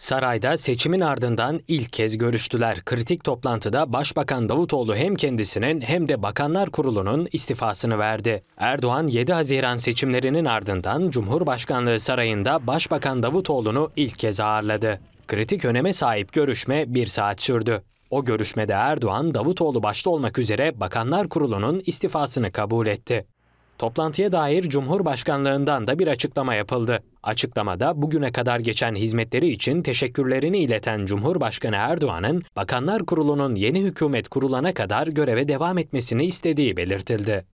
Sarayda seçimin ardından ilk kez görüştüler. Kritik toplantıda Başbakan Davutoğlu hem kendisinin hem de Bakanlar Kurulu'nun istifasını verdi. Erdoğan 7 Haziran seçimlerinin ardından Cumhurbaşkanlığı Sarayı'nda Başbakan Davutoğlu'nu ilk kez ağırladı. Kritik öneme sahip görüşme bir saat sürdü. O görüşmede Erdoğan, Davutoğlu başta olmak üzere Bakanlar Kurulu'nun istifasını kabul etti. Toplantıya dair Cumhurbaşkanlığından da bir açıklama yapıldı. Açıklamada bugüne kadar geçen hizmetleri için teşekkürlerini ileten Cumhurbaşkanı Erdoğan'ın Bakanlar Kurulu'nun yeni hükümet kurulana kadar göreve devam etmesini istediği belirtildi.